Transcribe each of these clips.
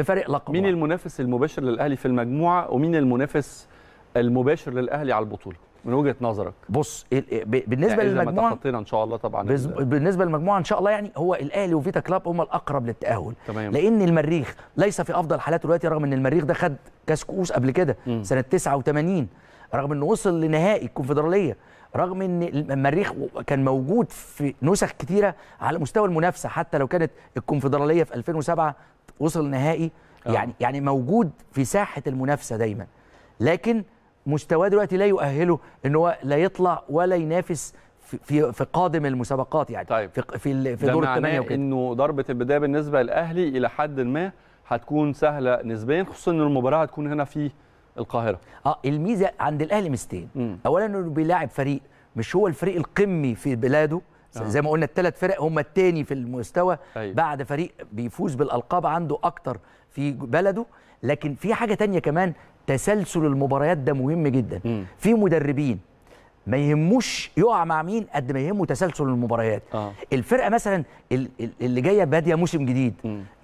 بفارق لقب مين المنافس المباشر للاهلي في المجموعه ومين المنافس المباشر للاهلي على البطوله من وجهه نظرك بص بالنسبه يعني للمجموعه تخطينا ان شاء الله طبعا بز... بالنسبه للمجموعه ان شاء الله يعني هو الاهلي وفيتا كلاب هم الاقرب للتاهل تمام. لان المريخ ليس في افضل حالاته دلوقتي رغم ان المريخ ده خد كاس كؤوس قبل كده سنه 89 رغم انه وصل لنهائي الكونفدراليه رغم ان المريخ كان موجود في نسخ كتيره على مستوى المنافسه حتى لو كانت الكونفدراليه في 2007 وصل نهائي آه. يعني يعني موجود في ساحه المنافسه دايما لكن مستواه دلوقتي لا يؤهله ان هو لا يطلع ولا ينافس في في قادم المسابقات يعني طيب. في في, في دور الثمانيه وكده انه ضربه البدايه بالنسبه للاهلي الى حد ما هتكون سهله نسبيا خصوصا ان المباراه هتكون هنا في القاهره اه الميزه عند الاهلي ميزتين اولا انه بيلاعب فريق مش هو الفريق القمي في بلاده آه. زي ما قلنا الثلاث فرق هم الثاني في المستوى أيوة. بعد فريق بيفوز بالالقاب عنده اكتر في بلده لكن في حاجه تانية كمان تسلسل المباريات ده مهم جدا مم. في مدربين ما يهموش يقع مع مين قد ما يهمه تسلسل المباريات آه. الفرقه مثلا اللي جايه باديه موسم جديد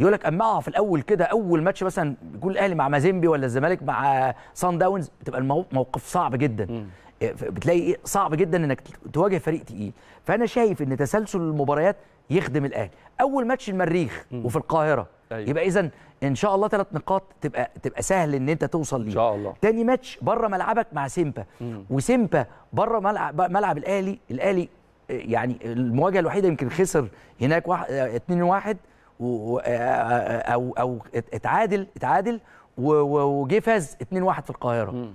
يقول لك اما اقع في الاول كده اول ماتش مثلا يكون الاهلي مع مازيمبي ولا الزمالك مع سان داونز بتبقى الموقف صعب جدا م. آه، بتلاقي إيه؟ صعب جدا انك تواجه فريق تقيل فانا شايف ان تسلسل المباريات يخدم الاهلي اول ماتش المريخ وفي القاهره أيوة. يبقى اذا ان شاء الله ثلاث نقاط تبقى تبقى سهل ان انت توصل ليه ان شاء الله تاني ماتش بره ملعبك مع سيمبا مم. وسيمبا بره ملعب ملعب الاهلي الاهلي آه، يعني المواجهه الوحيده يمكن خسر هناك 2 1 آه، آه، او او اتعادل اتعادل وجه فاز 2 1 في القاهره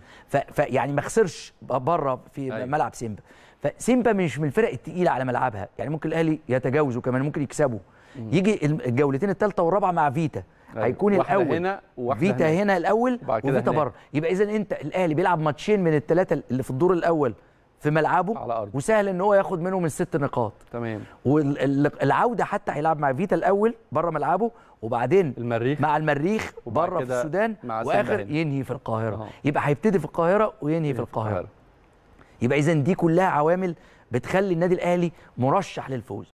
فيعني ما خسرش بره في أيوة. ملعب سيمبا فسيمبا مش من الفرق الثقيله على ملعبها يعني ممكن الاهلي يتجاوزه كمان ممكن يكسبه يجي الجولتين الثالثه والرابعه مع فيتا أيوة. هيكون الاول هنا فيتا هنا, هنا الاول وفيتا بره يبقى اذا انت الاهلي بيلعب ماتشين من الثلاثه اللي في الدور الاول في ملعبه على أرض. وسهل ان هو ياخد منهم الست نقاط تمام والعوده حتى هيلعب مع فيتا الاول بره ملعبه وبعدين المريخ مع المريخ بره في السودان واخر ينهي في القاهره أوه. يبقى هيبتدي في القاهره وينهي في القاهره يبقى اذا دي كلها عوامل بتخلي النادي الاهلي مرشح للفوز